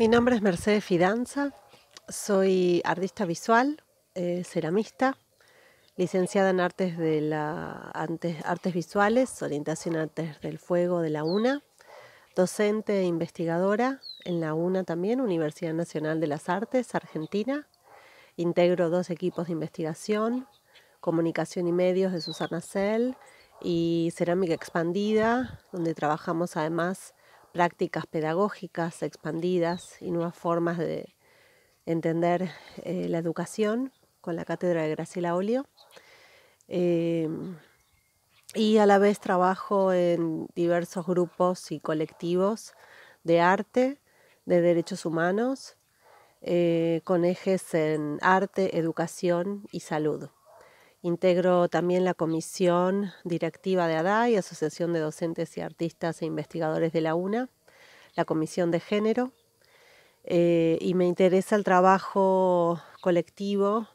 Mi nombre es Mercedes Fidanza, soy artista visual, eh, ceramista, licenciada en artes, de la, antes, artes visuales, orientación artes del fuego de la UNA, docente e investigadora en la UNA también, Universidad Nacional de las Artes Argentina. Integro dos equipos de investigación, comunicación y medios de Susana Cell y Cerámica Expandida, donde trabajamos además prácticas pedagógicas expandidas y nuevas formas de entender eh, la educación con la cátedra de Graciela Olio. Em, y a la vez trabajo en diversos grupos y colectivos de arte, de derechos humanos, eh, con ejes en arte, educación y salud. Integro también la comisión directiva de ADAI, Asociación de Docentes y Artistas e Investigadores de la UNA, la comisión de género, eh, y me interesa el trabajo colectivo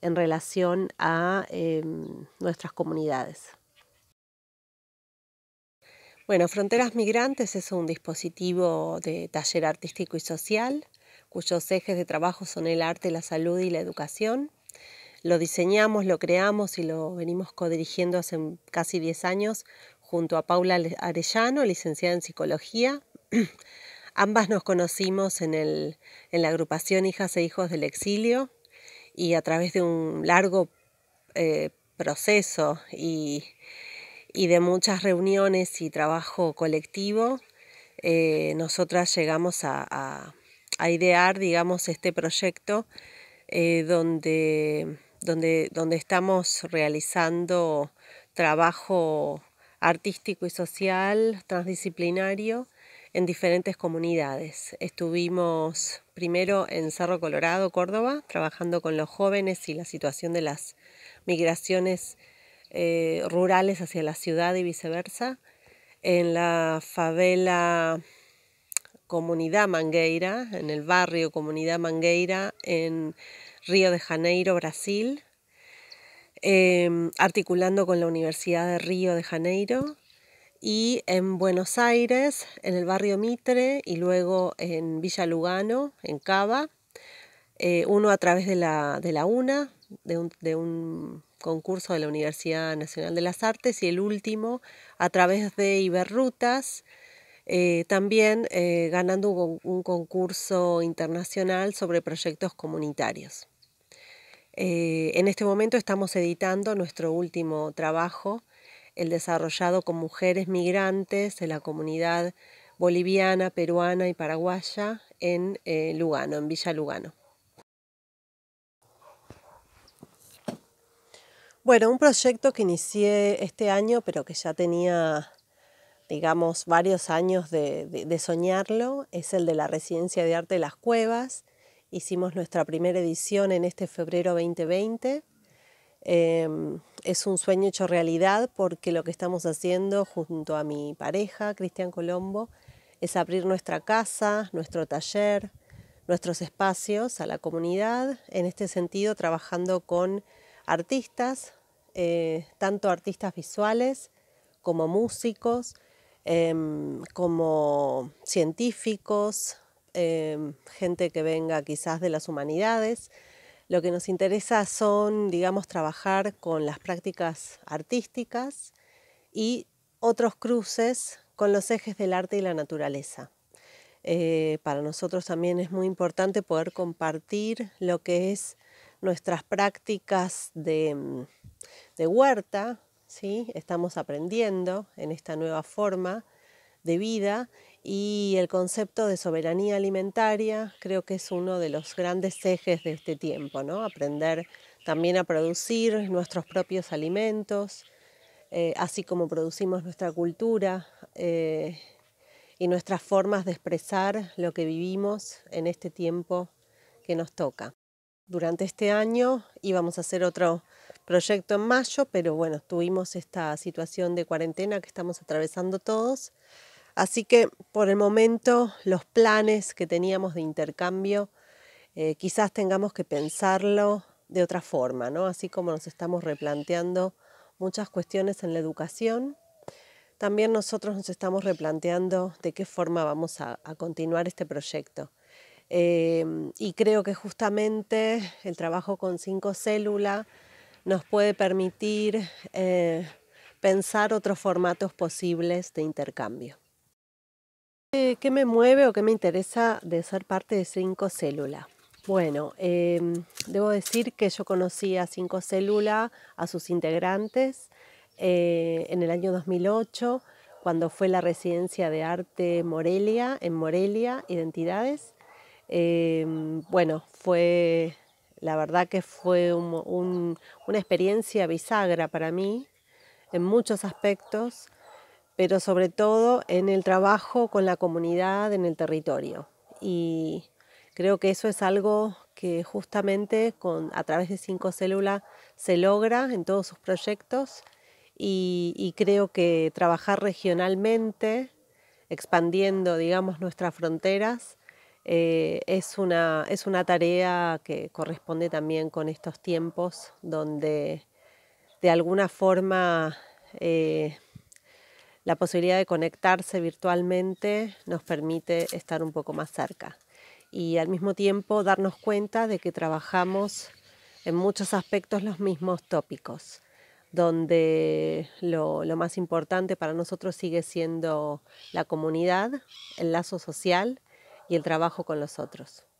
en relación a em, nuestras comunidades. Bueno, Fronteras Migrantes es un dispositivo de taller artístico y social cuyos ejes de trabajo son el arte, la salud y la educación lo diseñamos, lo creamos y lo venimos codirigiendo hace casi 10 años junto a Paula Arellano, licenciada en psicología. Ambas nos conocimos en, la agrupación Hijas e Hijos del Exilio y a través de un largo eh, proceso y, de muchas reuniones y trabajo colectivo, eh, nosotras llegamos a, idear, digamos, este proyecto eh, donde donde, donde estamos realizando trabajo artístico y social transdisciplinario en diferentes comunidades. Estuvimos primero en Cerro Colorado, Córdoba, trabajando con los jóvenes y la situación de las migraciones eh, rurales hacia la ciudad y viceversa. En la favela Comunidad Mangueira, en el barrio Comunidad Mangueira, en Río de Janeiro, Brasil, em, articulando con la Universidad de Río de Janeiro y en Buenos Aires, en el barrio Mitre y luego en Villa Lugano, en Cava, eh, uno a través de la, UNA, de un, concurso de la Universidad Nacional de las Artes y el último a través de Iberrutas, eh, también eh, ganando un, concurso internacional sobre proyectos comunitarios. Eh, en este momento estamos editando nuestro último trabajo, el desarrollado con mujeres migrantes de la comunidad boliviana, peruana y paraguaya en eh, Lugano, en Villa Lugano. Bueno, un proyecto que inicié este año, pero que ya tenía, digamos, varios años de, de soñarlo, es el de la residencia de arte de las cuevas Hicimos nuestra primera edición en este febrero 2020. Em, es un sueño hecho realidad porque lo que estamos haciendo junto a mi pareja, Cristian Colombo, es abrir nuestra casa, nuestro taller, nuestros espacios a la comunidad, en este sentido trabajando con artistas, eh, tanto artistas visuales como músicos, em, como científicos, Em, gente que venga quizás de las humanidades. Lo que nos interesa son, digamos, trabajar con las prácticas artísticas y otros cruces con los ejes del arte y la naturaleza. Eh, para nosotros también es muy importante poder compartir lo que es nuestras prácticas de, mm, de huerta, ¿sí? estamos aprendiendo en esta nueva forma de vida y el concepto de soberanía alimentaria creo que es uno de los grandes ejes de este tiempo, ¿no? Aprender también a producir nuestros propios alimentos, eh, así como producimos nuestra cultura eh, y nuestras formas de expresar lo que vivimos en este tiempo que nos toca. Durante este año íbamos a hacer otro proyecto en mayo, pero bueno, tuvimos esta situación de cuarentena que estamos atravesando todos Así que por el momento los planes que teníamos de intercambio eh, quizás tengamos que pensarlo de otra forma, ¿no? Así como nos estamos replanteando muchas cuestiones en la educación, también nosotros nos estamos replanteando de qué forma vamos a, continuar este proyecto. Em, y creo que justamente el trabajo con cinco células nos puede permitir eh, pensar otros formatos posibles de intercambio. ¿Qué me mueve o qué me interesa de ser parte de Cinco Célula? Bueno, em, debo decir que yo conocí a Cinco Célula, a sus integrantes, eh, en el año 2008, cuando fue la residencia de arte Morelia, en Morelia, Identidades. Em, bueno, fue, la verdad que fue una experiencia bisagra para mí en muchos aspectos pero sobre todo en el trabajo con la comunidad, en el territorio. Y creo que eso es algo que justamente con, a través de Cinco Células se logra en todos sus proyectos y, creo que trabajar regionalmente, expandiendo, digamos, nuestras fronteras, eh, es, una, es una tarea que corresponde también con estos tiempos donde de alguna forma eh, la posibilidad de conectarse virtualmente nos permite estar un poco más cerca y al mismo tiempo darnos cuenta de que trabajamos en muchos aspectos los mismos tópicos, donde lo, más importante para nosotros sigue siendo la comunidad, el lazo social y el trabajo con los otros.